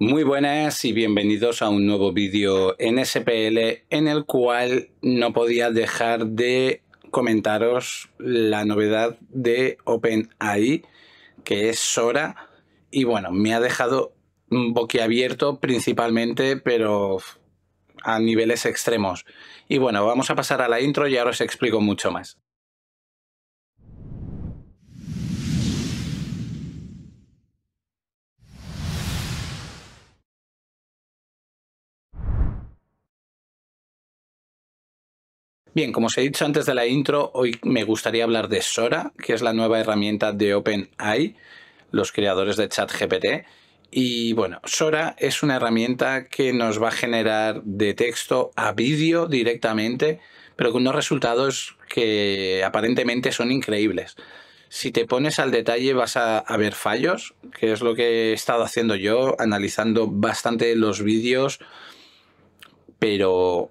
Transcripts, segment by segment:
Muy buenas y bienvenidos a un nuevo vídeo en SPL en el cual no podía dejar de comentaros la novedad de OpenAI que es Sora y bueno, me ha dejado boquiabierto principalmente pero a niveles extremos. Y bueno, vamos a pasar a la intro y ahora os explico mucho más. Bien, como os he dicho antes de la intro, hoy me gustaría hablar de Sora, que es la nueva herramienta de OpenAI, los creadores de ChatGPT. Y bueno, Sora es una herramienta que nos va a generar de texto a vídeo directamente, pero con unos resultados que aparentemente son increíbles. Si te pones al detalle vas a, a ver fallos, que es lo que he estado haciendo yo, analizando bastante los vídeos, pero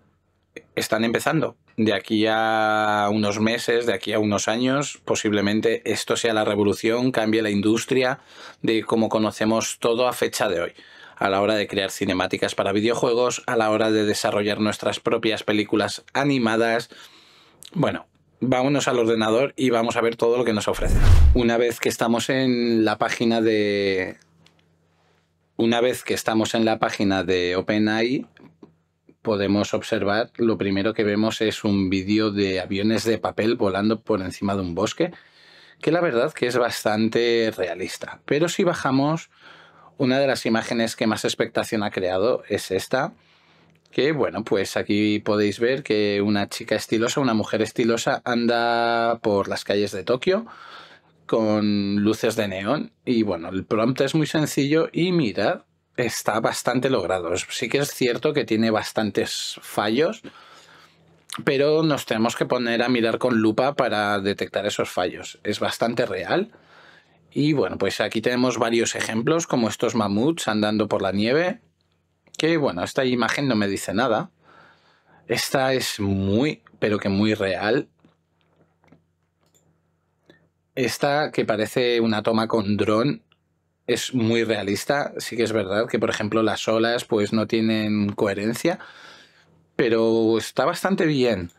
están empezando. De aquí a unos meses, de aquí a unos años, posiblemente esto sea la revolución, cambie la industria de cómo conocemos todo a fecha de hoy a la hora de crear cinemáticas para videojuegos, a la hora de desarrollar nuestras propias películas animadas. Bueno, vámonos al ordenador y vamos a ver todo lo que nos ofrece. Una vez que estamos en la página de... Una vez que estamos en la página de OpenAI, podemos observar, lo primero que vemos es un vídeo de aviones de papel volando por encima de un bosque, que la verdad que es bastante realista. Pero si bajamos, una de las imágenes que más expectación ha creado es esta, que bueno, pues aquí podéis ver que una chica estilosa, una mujer estilosa, anda por las calles de Tokio con luces de neón y bueno, el prompt es muy sencillo y mirad está bastante logrado. Sí que es cierto que tiene bastantes fallos, pero nos tenemos que poner a mirar con lupa para detectar esos fallos. Es bastante real. Y bueno, pues aquí tenemos varios ejemplos, como estos mamuts andando por la nieve, que bueno, esta imagen no me dice nada. Esta es muy, pero que muy real. Esta que parece una toma con dron es muy realista. Sí que es verdad que, por ejemplo, las olas pues no tienen coherencia, pero está bastante bien.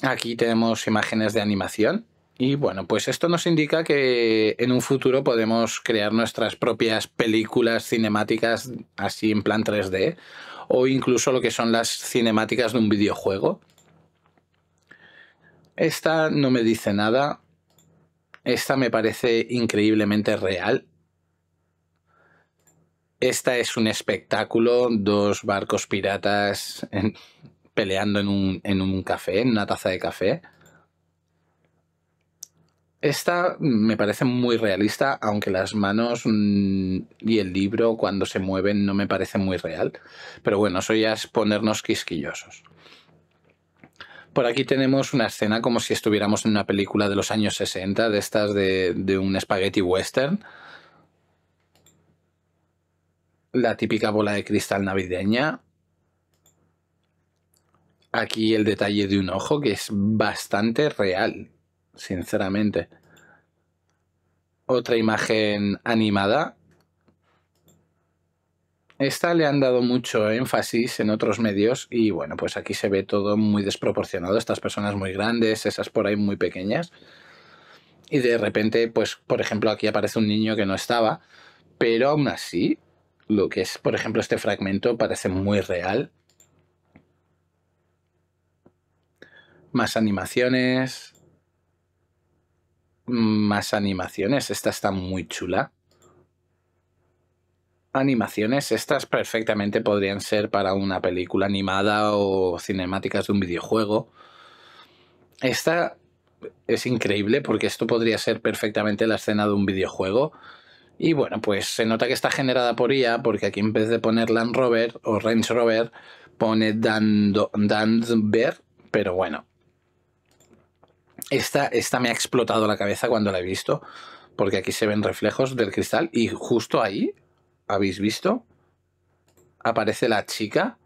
Aquí tenemos imágenes de animación y bueno, pues esto nos indica que en un futuro podemos crear nuestras propias películas cinemáticas así en plan 3D o incluso lo que son las cinemáticas de un videojuego. Esta no me dice nada. Esta me parece increíblemente real esta es un espectáculo, dos barcos piratas peleando en un, café, en una taza de café. Esta me parece muy realista, aunque las manos mm, y el libro cuando se mueven no me parece muy real. Pero bueno, eso ya es ponernos quisquillosos. Por aquí tenemos una escena como si estuviéramos en una película de los años 60, de estas de, de un spaghetti western la típica bola de cristal navideña. Aquí el detalle de un ojo que es bastante real, sinceramente. Otra imagen animada. Esta le han dado mucho énfasis en otros medios y bueno, pues aquí se ve todo muy desproporcionado. Estas personas muy grandes, esas por ahí muy pequeñas. Y de repente, pues por ejemplo aquí aparece un niño que no estaba, pero aún así lo que es, por ejemplo, este fragmento parece muy real. Más animaciones. Más animaciones. Esta está muy chula. Animaciones. Estas perfectamente podrían ser para una película animada o cinemáticas de un videojuego. Esta es increíble porque esto podría ser perfectamente la escena de un videojuego y bueno, pues se nota que está generada por IA, porque aquí en vez de poner Land Rover o Range Rover, pone Dando, Danver, pero bueno. Esta, esta me ha explotado la cabeza cuando la he visto, porque aquí se ven reflejos del cristal y justo ahí, ¿habéis visto? Aparece la chica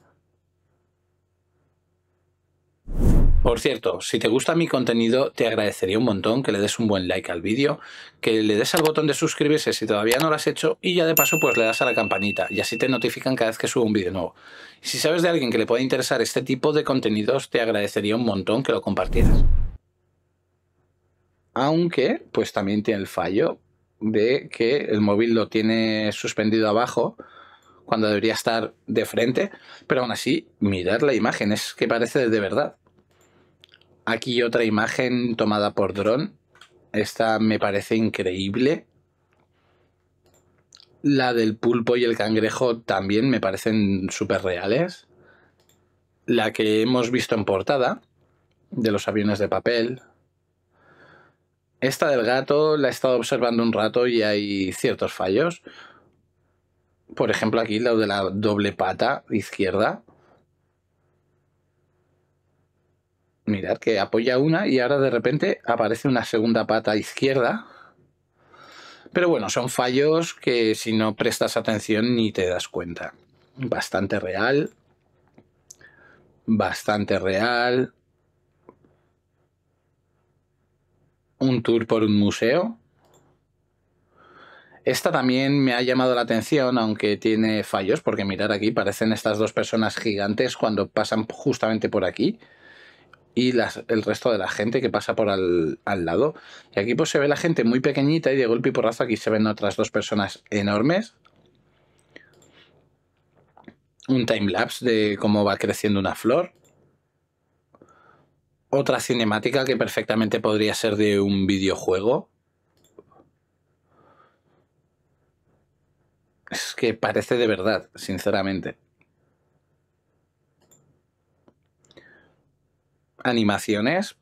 Por cierto, si te gusta mi contenido, te agradecería un montón que le des un buen like al vídeo, que le des al botón de suscribirse si todavía no lo has hecho y ya de paso pues le das a la campanita y así te notifican cada vez que subo un vídeo nuevo. si sabes de alguien que le pueda interesar este tipo de contenidos, te agradecería un montón que lo compartieras. Aunque, pues también tiene el fallo de que el móvil lo tiene suspendido abajo, cuando debería estar de frente, pero aún así mirar la imagen, es que parece de verdad. Aquí otra imagen tomada por dron. Esta me parece increíble. La del pulpo y el cangrejo también me parecen súper reales. La que hemos visto en portada, de los aviones de papel. Esta del gato la he estado observando un rato y hay ciertos fallos. Por ejemplo, aquí la de la doble pata izquierda mirar que apoya una y ahora de repente aparece una segunda pata izquierda. Pero bueno, son fallos que si no prestas atención ni te das cuenta. Bastante real. Bastante real. Un tour por un museo. Esta también me ha llamado la atención, aunque tiene fallos, porque mirar aquí, parecen estas dos personas gigantes cuando pasan justamente por aquí y el resto de la gente que pasa por al, lado. Y aquí pues se ve la gente muy pequeñita y de golpe y porrazo aquí se ven otras dos personas enormes. Un timelapse de cómo va creciendo una flor. Otra cinemática que perfectamente podría ser de un videojuego. Es que parece de verdad, sinceramente. animaciones.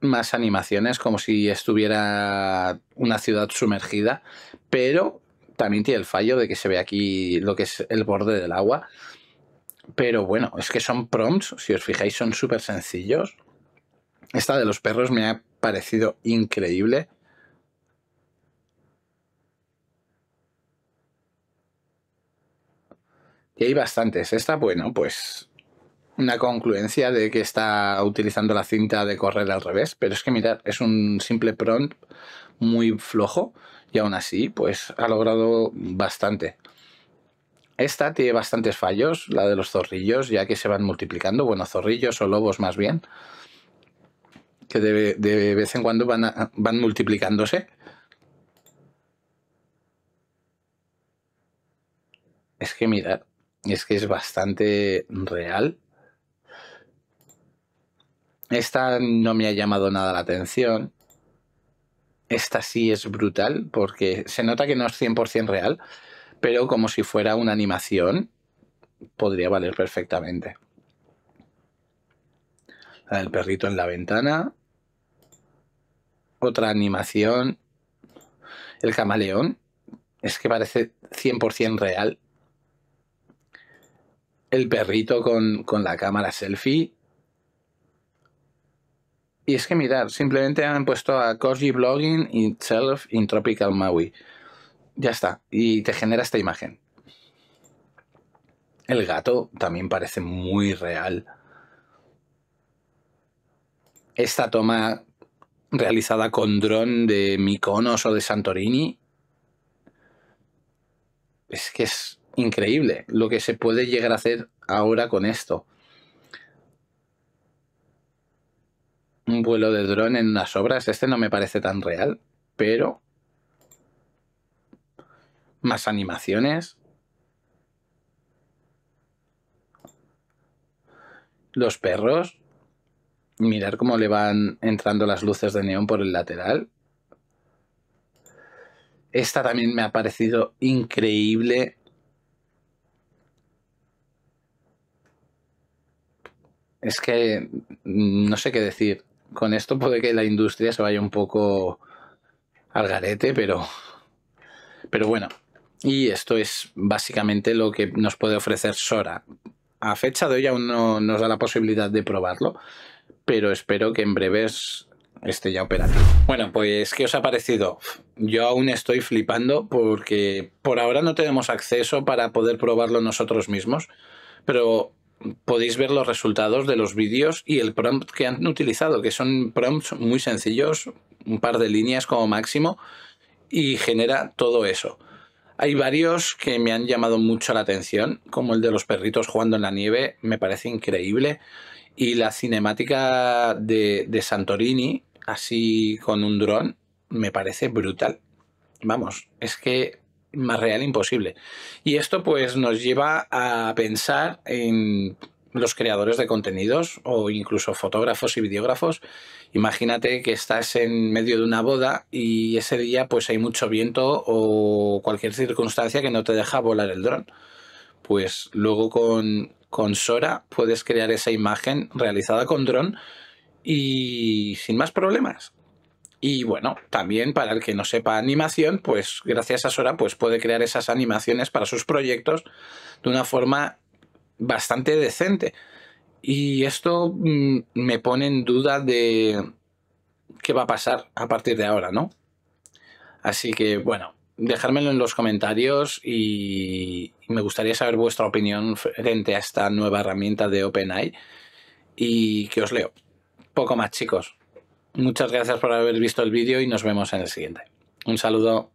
Más animaciones, como si estuviera una ciudad sumergida. Pero también tiene el fallo de que se ve aquí lo que es el borde del agua. Pero bueno, es que son prompts, si os fijáis, son súper sencillos. Esta de los perros me ha parecido increíble. Y hay bastantes. Esta, bueno, pues una concluencia de que está utilizando la cinta de correr al revés, pero es que mirad, es un simple prompt muy flojo y aún así pues ha logrado bastante. Esta tiene bastantes fallos, la de los zorrillos, ya que se van multiplicando, bueno, zorrillos o lobos más bien, que de, vez en cuando van, van multiplicándose. Es que mirad, es que es bastante real esta no me ha llamado nada la atención. Esta sí es brutal porque se nota que no es 100% real, pero como si fuera una animación, podría valer perfectamente. El perrito en la ventana. Otra animación. El camaleón. Es que parece 100% real. El perrito con, con la cámara selfie y es que mirar, simplemente han puesto a Corgi Blogging Itself in Tropical Maui. Ya está. Y te genera esta imagen. El gato también parece muy real. Esta toma realizada con dron de Mykonos o de Santorini es que es increíble lo que se puede llegar a hacer ahora con esto. un vuelo de dron en unas obras. Este no me parece tan real, pero... Más animaciones. Los perros. Mirar cómo le van entrando las luces de neón por el lateral. Esta también me ha parecido increíble. Es que no sé qué decir con esto puede que la industria se vaya un poco al garete, pero, pero bueno. Y esto es básicamente lo que nos puede ofrecer Sora. A fecha de hoy aún no nos da la posibilidad de probarlo, pero espero que en breves esté ya operativo. Bueno, pues ¿qué os ha parecido? Yo aún estoy flipando porque por ahora no tenemos acceso para poder probarlo nosotros mismos, pero podéis ver los resultados de los vídeos y el prompt que han utilizado, que son prompts muy sencillos, un par de líneas como máximo, y genera todo eso. Hay varios que me han llamado mucho la atención, como el de los perritos jugando en la nieve, me parece increíble. Y la cinemática de, de Santorini, así con un dron, me parece brutal. Vamos, es que más real imposible. Y esto pues nos lleva a pensar en los creadores de contenidos o incluso fotógrafos y videógrafos. Imagínate que estás en medio de una boda y ese día pues hay mucho viento o cualquier circunstancia que no te deja volar el dron. Pues luego con, con Sora puedes crear esa imagen realizada con dron y sin más problemas. Y bueno, también para el que no sepa animación, pues gracias a Sora pues puede crear esas animaciones para sus proyectos de una forma bastante decente. Y esto mm, me pone en duda de qué va a pasar a partir de ahora, ¿no? Así que bueno, dejármelo en los comentarios y me gustaría saber vuestra opinión frente a esta nueva herramienta de OpenAI y que os leo. Poco más chicos. Muchas gracias por haber visto el vídeo y nos vemos en el siguiente. Un saludo.